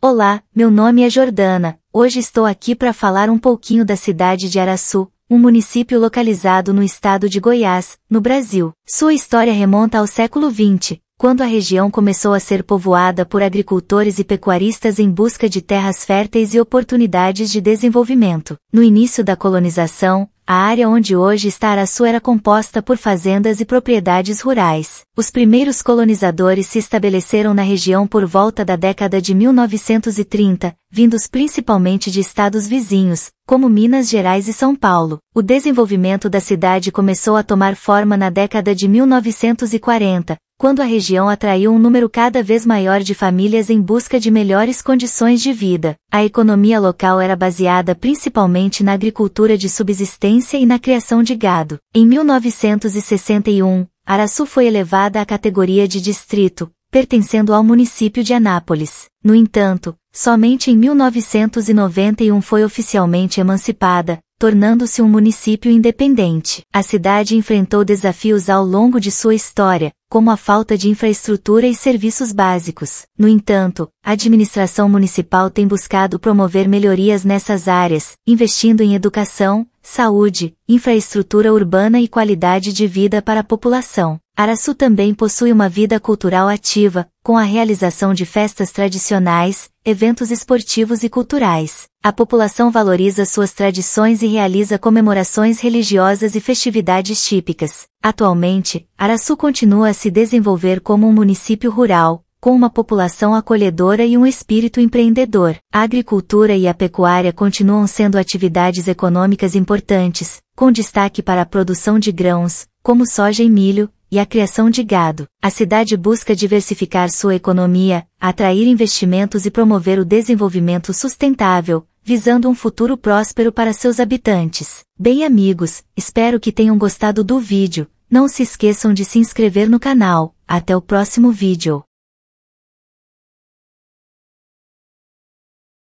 Olá, meu nome é Jordana. Hoje estou aqui para falar um pouquinho da cidade de Araçu, um município localizado no estado de Goiás, no Brasil. Sua história remonta ao século XX, quando a região começou a ser povoada por agricultores e pecuaristas em busca de terras férteis e oportunidades de desenvolvimento. No início da colonização, a área onde hoje está Araçu era composta por fazendas e propriedades rurais. Os primeiros colonizadores se estabeleceram na região por volta da década de 1930, vindos principalmente de estados vizinhos, como Minas Gerais e São Paulo. O desenvolvimento da cidade começou a tomar forma na década de 1940, quando a região atraiu um número cada vez maior de famílias em busca de melhores condições de vida. A economia local era baseada principalmente na agricultura de subsistência e na criação de gado. Em 1961, Araçu foi elevada à categoria de distrito, pertencendo ao município de Anápolis. No entanto, somente em 1991 foi oficialmente emancipada, tornando-se um município independente. A cidade enfrentou desafios ao longo de sua história, como a falta de infraestrutura e serviços básicos. No entanto, a administração municipal tem buscado promover melhorias nessas áreas, investindo em educação, saúde, infraestrutura urbana e qualidade de vida para a população. Araçu também possui uma vida cultural ativa, com a realização de festas tradicionais, eventos esportivos e culturais. A população valoriza suas tradições e realiza comemorações religiosas e festividades típicas. Atualmente, Araçu continua a se desenvolver como um município rural, com uma população acolhedora e um espírito empreendedor. A agricultura e a pecuária continuam sendo atividades econômicas importantes, com destaque para a produção de grãos, como soja e milho, e a criação de gado. A cidade busca diversificar sua economia, atrair investimentos e promover o desenvolvimento sustentável, visando um futuro próspero para seus habitantes. Bem amigos, espero que tenham gostado do vídeo, não se esqueçam de se inscrever no canal, até o próximo vídeo.